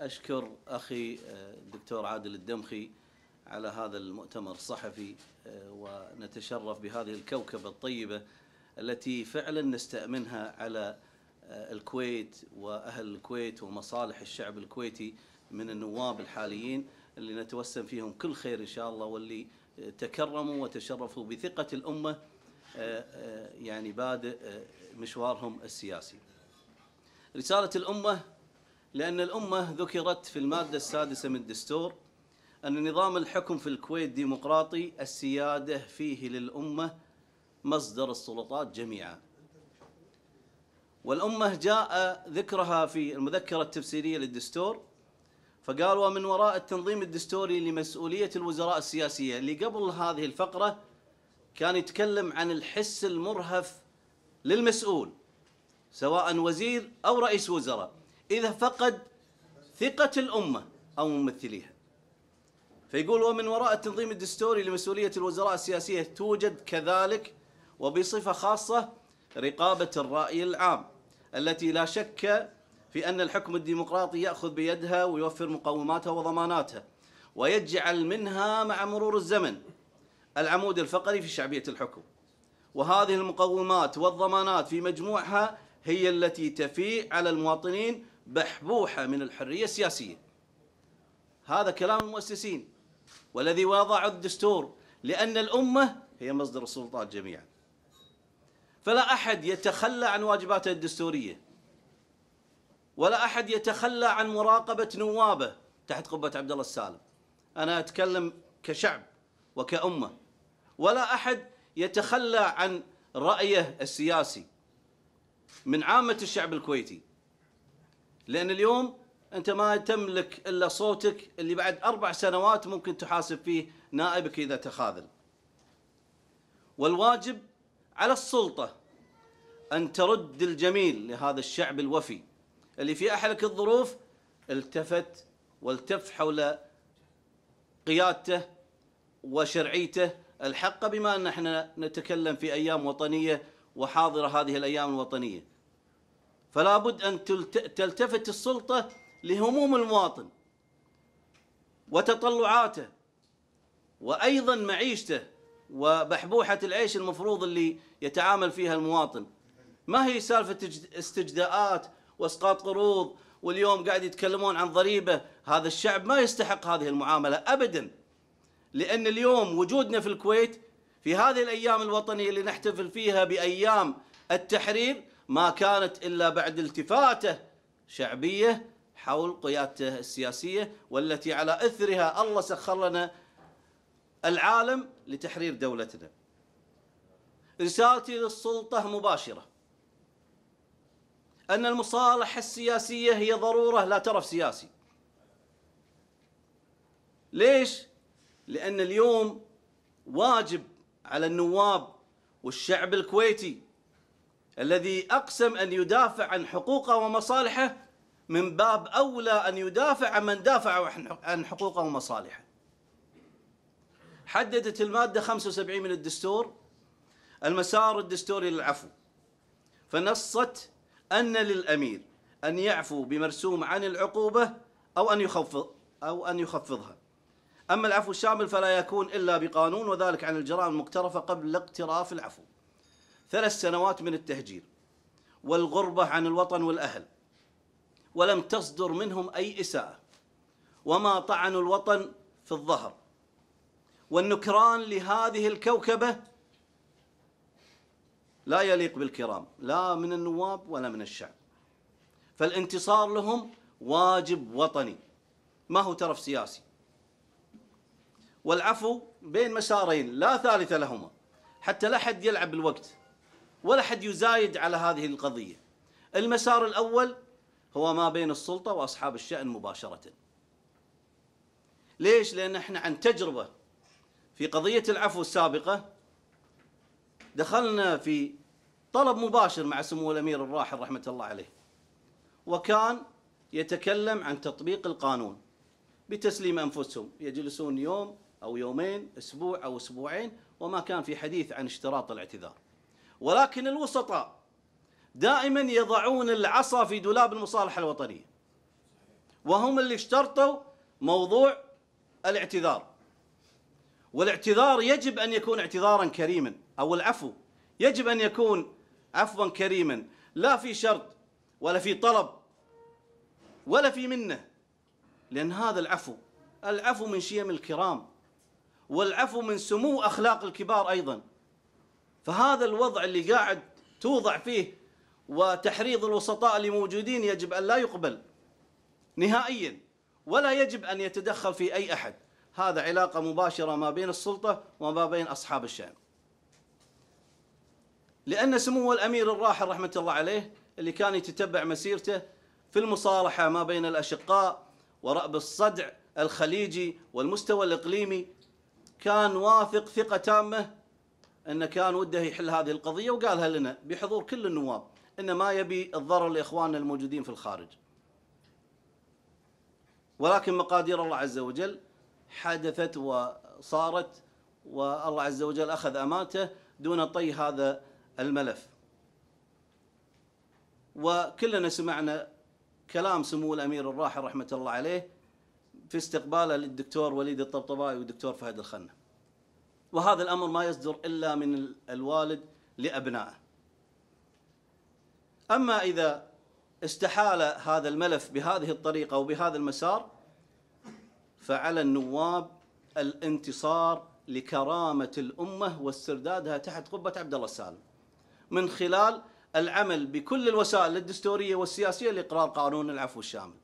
أشكر أخي آه، الدكتور عادل الدمخي على هذا المؤتمر الصحفي آه، ونتشرف بهذه الكوكبة الطيبة التي فعلا نستأمنها على آه، الكويت وأهل الكويت ومصالح الشعب الكويتي من النواب الحاليين اللي نتوسم فيهم كل خير إن شاء الله واللي تكرموا وتشرفوا بثقة الأمة يعني بادئ مشوارهم السياسي رسالة الأمة لأن الأمة ذكرت في المادة السادسة من الدستور أن نظام الحكم في الكويت ديمقراطي السيادة فيه للأمة مصدر السلطات جميعا والأمة جاء ذكرها في المذكرة التفسيرية للدستور فقال ومن وراء التنظيم الدستوري لمسؤولية الوزراء السياسية اللي قبل هذه الفقرة كان يتكلم عن الحس المرهف للمسؤول سواء وزير أو رئيس وزراء إذا فقد ثقة الأمة أو ممثليها فيقول ومن وراء التنظيم الدستوري لمسؤولية الوزراء السياسية توجد كذلك وبصفة خاصة رقابة الرأي العام التي لا شك في أن الحكم الديمقراطي يأخذ بيدها ويوفر مقوماتها وضماناتها ويجعل منها مع مرور الزمن العمود الفقري في شعبية الحكم وهذه المقومات والضمانات في مجموعها هي التي تفيء على المواطنين بحبوحة من الحرية السياسية هذا كلام المؤسسين والذي وضعوا الدستور لأن الأمة هي مصدر السلطات جميعا فلا أحد يتخلى عن واجباته الدستورية ولا أحد يتخلى عن مراقبة نوابه تحت قبة عبد الله السالم أنا أتكلم كشعب وكأمة ولا أحد يتخلى عن رأيه السياسي من عامة الشعب الكويتي لأن اليوم أنت ما تملك إلا صوتك اللي بعد أربع سنوات ممكن تحاسب فيه نائبك إذا تخاذل والواجب على السلطة أن ترد الجميل لهذا الشعب الوفي اللي في أحلك الظروف التفت والتف حول قيادته وشرعيته الحقه بما ان احنا نتكلم في ايام وطنيه وحاضره هذه الايام الوطنيه. فلا بد أن تلتفت السلطة لهموم المواطن وتطلعاته وأيضا معيشته وبحبوحة العيش المفروض اللي يتعامل فيها المواطن ما هي سالفة استجداءات واسقاط قروض واليوم قاعد يتكلمون عن ضريبة هذا الشعب ما يستحق هذه المعاملة أبدا لأن اليوم وجودنا في الكويت في هذه الأيام الوطنية اللي نحتفل فيها بأيام التحرير ما كانت إلا بعد التفاتة شعبية حول قيادته السياسية والتي على أثرها الله سخر لنا العالم لتحرير دولتنا رسالتي للسلطة مباشرة أن المصالحة السياسية هي ضرورة لا ترف سياسي ليش؟ لأن اليوم واجب على النواب والشعب الكويتي الذي أقسم أن يدافع عن حقوقه ومصالحه من باب أولى أن يدافع عن من دافع عن حقوقه ومصالحه حددت المادة 75 من الدستور المسار الدستوري للعفو فنصت أن للأمير أن يعفو بمرسوم عن العقوبة أو أن يخفض أو أن يخفضها أما العفو الشامل فلا يكون إلا بقانون وذلك عن الجرائم المقترفة قبل اقتراف العفو ثلاث سنوات من التهجير والغربة عن الوطن والأهل ولم تصدر منهم أي إساءة وما طعنوا الوطن في الظهر والنكران لهذه الكوكبة لا يليق بالكرام لا من النواب ولا من الشعب فالانتصار لهم واجب وطني ما هو ترف سياسي والعفو بين مسارين لا ثالث لهما حتى لا حد يلعب بالوقت ولا حد يزايد على هذه القضية المسار الأول هو ما بين السلطة وأصحاب الشأن مباشرة ليش؟ لأن احنا عن تجربة في قضية العفو السابقة دخلنا في طلب مباشر مع سمو الأمير الراحل رحمة الله عليه وكان يتكلم عن تطبيق القانون بتسليم أنفسهم يجلسون يوم أو يومين أسبوع أو أسبوعين وما كان في حديث عن اشتراط الاعتذار ولكن الوسطاء دائما يضعون العصا في دولاب المصالحة الوطنية وهم اللي اشترطوا موضوع الاعتذار والاعتذار يجب أن يكون اعتذارا كريما أو العفو يجب أن يكون عفوا كريما لا في شرط ولا في طلب ولا في منه لأن هذا العفو العفو من شيم الكرام والعفو من سمو أخلاق الكبار أيضا فهذا الوضع اللي قاعد توضع فيه وتحريض الوسطاء اللي موجودين يجب أن لا يقبل نهائيا ولا يجب أن يتدخل في أي أحد هذا علاقة مباشرة ما بين السلطة وما بين أصحاب الشأن لأن سمو الأمير الراحل رحمة الله عليه اللي كان يتتبع مسيرته في المصالحة ما بين الأشقاء ورأب الصدع الخليجي والمستوى الإقليمي كان واثق ثقة تامة أنه كان وده يحل هذه القضية وقالها لنا بحضور كل النواب أنه ما يبي الضرر لإخواننا الموجودين في الخارج ولكن مقادير الله عز وجل حدثت وصارت والله عز وجل أخذ امانته دون طي هذا الملف وكلنا سمعنا كلام سمو الأمير الراحل رحمة الله عليه في استقباله للدكتور وليد الطبطبائي والدكتور فهد الخنه وهذا الأمر ما يصدر إلا من الوالد لأبنائه أما إذا استحال هذا الملف بهذه الطريقة وبهذا المسار فعلى النواب الانتصار لكرامة الأمة واستردادها تحت قبة عبد الله السالم من خلال العمل بكل الوسائل الدستورية والسياسية لإقرار قانون العفو الشامل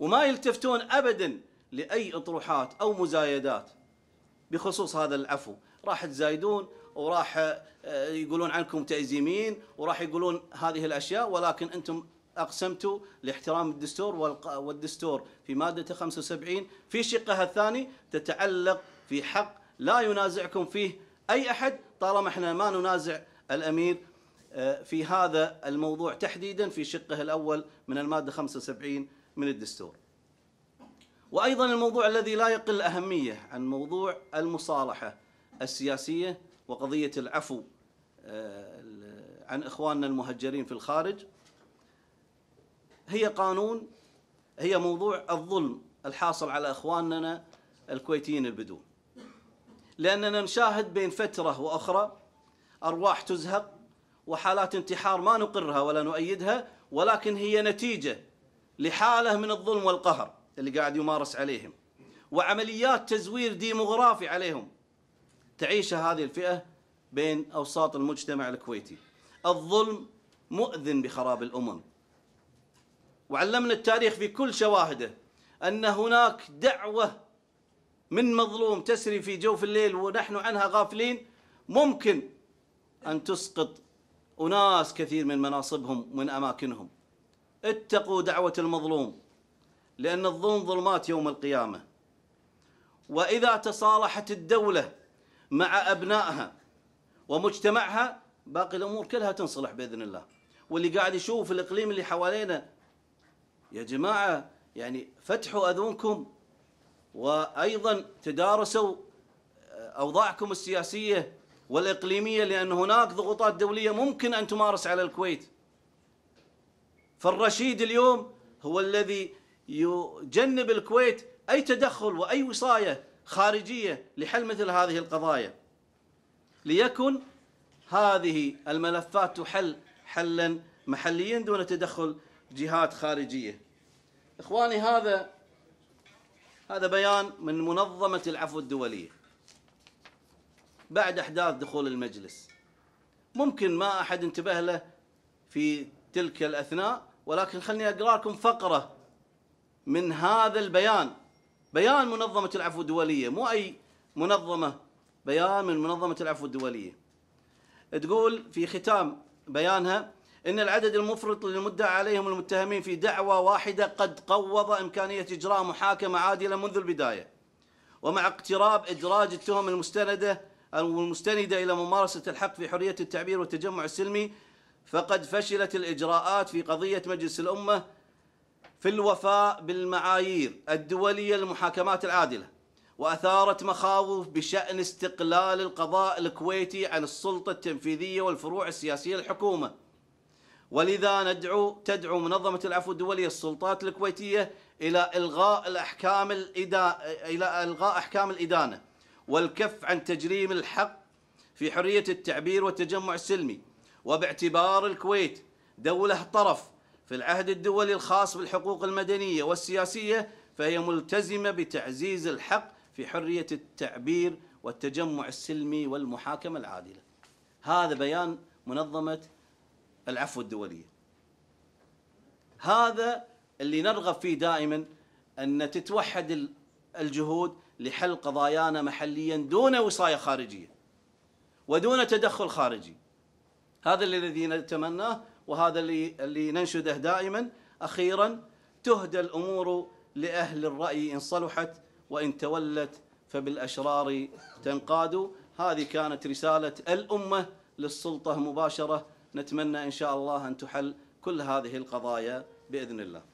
وما يلتفتون أبدا لأي أطروحات أو مزايدات بخصوص هذا العفو راح تزايدون وراح آه، يقولون عنكم تأزيمين وراح يقولون هذه الأشياء ولكن أنتم أقسمتوا لاحترام الدستور والدستور في مادة 75 في شقها الثاني تتعلق في حق لا ينازعكم فيه أي أحد طالما احنا ما ننازع الأمير آه، في هذا الموضوع تحديدا في شقه الأول من المادة 75 من الدستور وايضا الموضوع الذي لا يقل اهميه عن موضوع المصالحه السياسيه وقضيه العفو آه، عن اخواننا المهجرين في الخارج هي قانون هي موضوع الظلم الحاصل على اخواننا الكويتيين البدون لاننا نشاهد بين فتره واخرى ارواح تزهق وحالات انتحار ما نقرها ولا نؤيدها ولكن هي نتيجه لحاله من الظلم والقهر اللي قاعد يمارس عليهم وعمليات تزوير ديموغرافي عليهم تعيشها هذه الفئة بين أوساط المجتمع الكويتي الظلم مؤذن بخراب الأمم وعلمنا التاريخ في كل شواهده أن هناك دعوة من مظلوم تسري في جوف الليل ونحن عنها غافلين ممكن أن تسقط أناس كثير من مناصبهم ومن أماكنهم اتقوا دعوة المظلوم لأن الظلم ظلمات يوم القيامة وإذا تصالحت الدولة مع أبنائها ومجتمعها باقي الأمور كلها تنصلح بإذن الله واللي قاعد يشوف الإقليم اللي حوالينا يا جماعة يعني فتحوا أذونكم وأيضا تدارسوا آه، أوضاعكم السياسية والإقليمية لأن هناك ضغوطات دولية ممكن أن تمارس على الكويت فالرشيد اليوم هو الذي يجنب الكويت أي تدخل وأي وصاية خارجية لحل مثل هذه القضايا ليكن هذه الملفات تحل حلا محليا دون تدخل جهات خارجية إخواني هذا هذا بيان من منظمة العفو الدولية بعد أحداث دخول المجلس ممكن ما أحد انتبه له في تلك الأثناء ولكن خلني أقرأ لكم فقرة من هذا البيان بيان منظمة العفو الدولية مو أي منظمة بيان من منظمة العفو الدولية تقول في ختام بيانها إن العدد المفرط للمدعى عليهم المتهمين في دعوة واحدة قد قوض إمكانية إجراء محاكمة عادلة منذ البداية ومع اقتراب إدراج التهم المستندة أو المستندة إلى ممارسة الحق في حرية التعبير والتجمع السلمي فقد فشلت الإجراءات في قضية مجلس الأمة في الوفاء بالمعايير الدولية للمحاكمات العادلة وأثارت مخاوف بشأن استقلال القضاء الكويتي عن السلطة التنفيذية والفروع السياسية للحكومة ولذا ندعو تدعو منظمة العفو الدولية السلطات الكويتية إلى إلغاء الأحكام الإدا... إلى إلغاء أحكام الإدانة والكف عن تجريم الحق في حرية التعبير والتجمع السلمي وباعتبار الكويت دولة طرف في العهد الدولي الخاص بالحقوق المدنية والسياسية فهي ملتزمة بتعزيز الحق في حرية التعبير والتجمع السلمي والمحاكمة العادلة هذا بيان منظمة العفو الدولية هذا اللي نرغب فيه دائما أن تتوحد الجهود لحل قضايانا محليا دون وصاية خارجية ودون تدخل خارجي هذا الذي نتمناه وهذا اللي اللي ننشده دائما اخيرا تهدى الامور لاهل الراي ان صلحت وان تولت فبالاشرار تنقاد هذه كانت رساله الامه للسلطه مباشره نتمنى ان شاء الله ان تحل كل هذه القضايا باذن الله